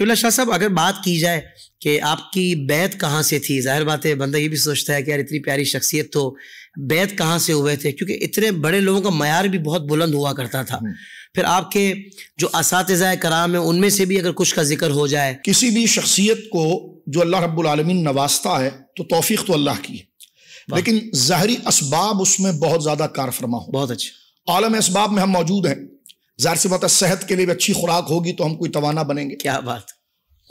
क्यों शाह साहब अगर बात की जाए कि आपकी बैत कहाँ से थी जाहिर बात है बंदा ये भी सोचता है कि यार इतनी प्यारी शख्सियत तो बैत कहाँ से हुए थे क्योंकि इतने बड़े लोगों का मैार भी बहुत बुलंद हुआ करता था हम्म। फिर आपके जो इस कराम है उनमें से भी अगर कुछ का जिक्र हो जाए किसी भी शख्सियत को जो अल्लाह रब्लमिन नवाजता है तो तोफ़ी तो अल्लाह की है लेकिन जहरी इसबाब उसमें बहुत ज़्यादा कार फरमा हो बहुत अच्छा आलम इसबाब में हम मौजूद हैं जाहिर सी बात है सेहत के लिए भी अच्छी खुराक होगी तो हम कोई तवाना बनेंगे क्या बात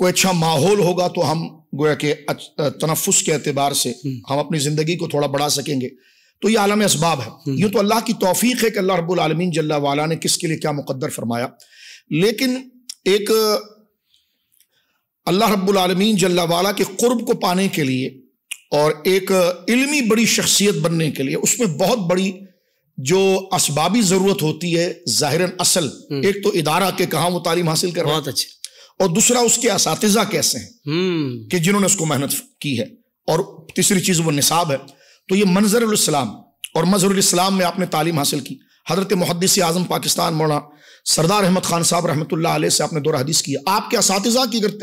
कोई अच्छा माहौल होगा तो हम गोया के तनफुस के अतबार से हम्म। हम अपनी ज़िंदगी को थोड़ा बढ़ा सकेंगे तो ये आलम इसबाब है हम्म। यूँ तो अल्लाह की तोफीक है कि अल्लाह रबालमीन जल्ला वाला ने किसके लिए क्या मुकदर फरमाया लेकिन एक अल्लाह रबालमीन जल्ला वाला के कुर्ब को पाने के लिए और एक इल्मी बड़ी शख्सियत बनने के लिए उसमें बहुत बड़ी जो असबाबी ज़रूरत होती है ज़ाहिरन असल हम्म। एक तो इदारा के कहा वो तालीम हासिल कर बहुत अच्छे और दूसरा उसके इस कैसे हैं हम्म। कि जिन्होंने उसको मेहनत की है और तीसरी चीज़ वो निसाब है तो ये मंजरम और मजहरसलाम में आपने तालीम हासिल की हजरत मुहदस आज़म पाकिस्तान मौना सरदार अहमद खान साहब रहमत से आपने दो हदीस किया आपके इस की अगर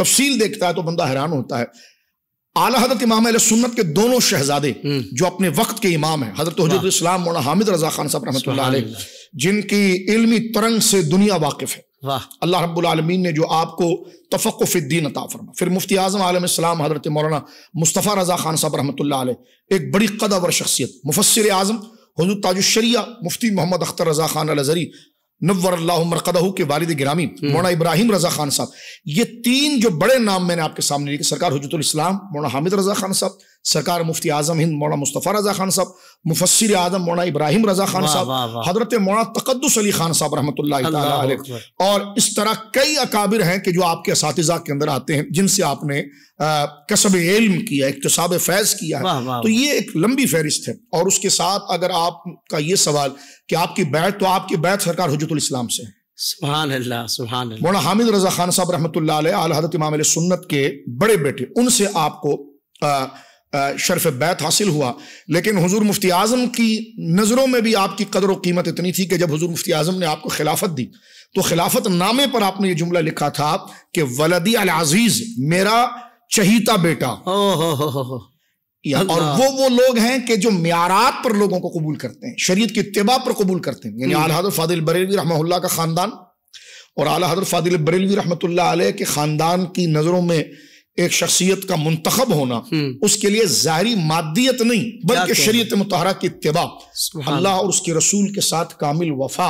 तफसील देखता है तो बंदा हैरान होता है आला हजरत इमाम सुन्नत के दोनों शहजादे हम्म। जो अपने वक्त के इमाम हैं हजरत हजरत इस्लाम मौलाना हामिद रजा खान साहब रहमत जिनकी इल्मी तरंग से दुनिया वाकिफ है अल्लाह रब्लमीन ने जो आपको तफ़क़ुफ़ीन अता फरमा फिर मुफ्ती आजम आलम इस्लाम हजरत मौलाना मुस्तफ़ा रजा खान साहब रहमत एक बड़ी कदावर शख्सियत मुफसर आजम हजूर ताजुशरिया मुफ्ती मोहम्मद अख्तर रजा खान अलजरी नवर मरकदहू के वालिद ग्रामी मौना इब्राहिम रजा खान साहब ये तीन जो बड़े नाम मैंने आपके सामने लिए सरकार हजरत इस्लाम मौना हामिद रजा खान साहब सरकार मुफ्ती आजम हिंद मौना मुस्तफ़ा रजा खान साहब मुफसर आजम मौना इब्राहिम रजा खान साहब हजरत मौना तकदस अली खान साहब रहमत और इस तरह कई अकाबिर हैं कि जो आपके इस के अंदर आते हैं जिनसे आपने कसब इल्म किया इकतसाब फैज़ किया है तो ये एक लंबी फहरिस्त है और उसके साथ अगर आपका ये सवाल कि आपकी बैठ तो आपकी बैठ सरकार हजरतम इस्लाम से है हामिद रजा खान साहब रहमत आल हजरत इमाम सुन्नत के बड़े बेटे उनसे आपको शर्फ बैत हासिल हुआ लेकिन हजूर मुफ्ती आज़म की नज़रों में भी आपकी कदर व कीमत इतनी थी कि जब हजूर मुफ्ती आज़म ने आपको खिलाफत दी तो खिलाफत नामे पर आपने ये जुमला लिखा था कि वलदी अल अजीज़ मेरा चहीता बेटा और वो वो लोग हैं कि जो म्यारात पर लोगों को कबूल करते हैं शरीयत की इतबा पर कबूल करते हैं यानी हम्म। आला हजर फादिल बरेलवी रहमतुल्लाह का ख़ानदान और आला हजर फादिल बरेलवी अलैह के ख़ानदान की नज़रों में एक शख्सियत का मुंतखब होना हम्म। उसके लिए जारी मादियत नहीं बल्कि शरीय मतहरा की इतबा अल्लाह और उसके रसूल के साथ कामिल वफा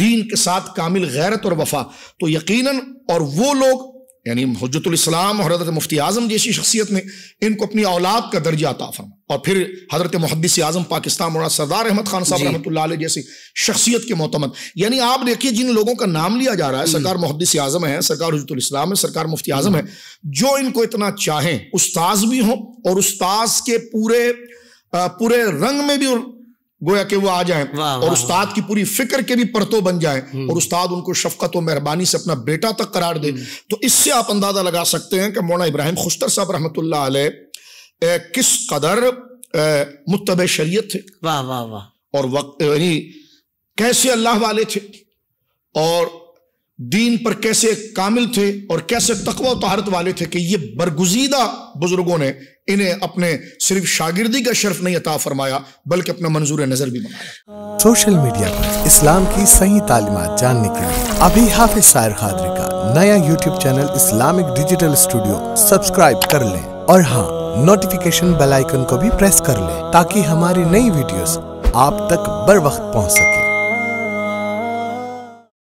दीन के साथ कामिल गैरत और वफा तो यकीनन और वो लोग यानी हजरतुल इस्लाम और हजरत मुफ्ती आजम जैसी शख्सियत ने इनको अपनी औलाद का दर्जा अता फरमा और फिर हजरत मुहदस आजम पाकिस्तान और सरदार अहमद खान साहब रहमत जैसी शख्सियत के मोतमद यानी आप देखिए जिन लोगों का नाम लिया जा रहा है सरकार मुहदस आजम है सरकार हजरतुल इस्लाम है सरकार मुफ्ती आजम है जो इनको इतना चाहें उस्ताज भी हों और उस्ताज के पूरे पूरे रंग में भी गोया कि वो आ जाए और उस्ताद की पूरी फिक्र के भी परतो बन जाए हम्म। और उस्ताद उनको शफकत और मेहरबानी से अपना बेटा तक करार दे हम्म। तो इससे आप अंदाजा लगा सकते हैं कि मौना इब्राहिम खुश्तर साहब रहमत किस कदर मुतब शरीय थे वाह वाह वाह और वक्त यानी कैसे अल्लाह वाले थे और दीन पर कैसे कामिल थे और कैसे तकवा तहारत वाले थे कि ये बरगुजीदा बुजुर्गों ने इन्हें अपने सिर्फ शागिर्दी का शर्फ नहीं अता फरमाया बल्कि अपना मंजूर नजर भी बनाया सोशल मीडिया पर इस्लाम की सही तालीमत जानने के लिए अभी हाफिज सायर खादरी का नया YouTube channel Islamic digital studio subscribe कर ले और हाँ नोटिफिकेशन बेलाइकन को भी प्रेस कर ले ताकि हमारी नई वीडियो आप तक बर वक्त पहुँच सके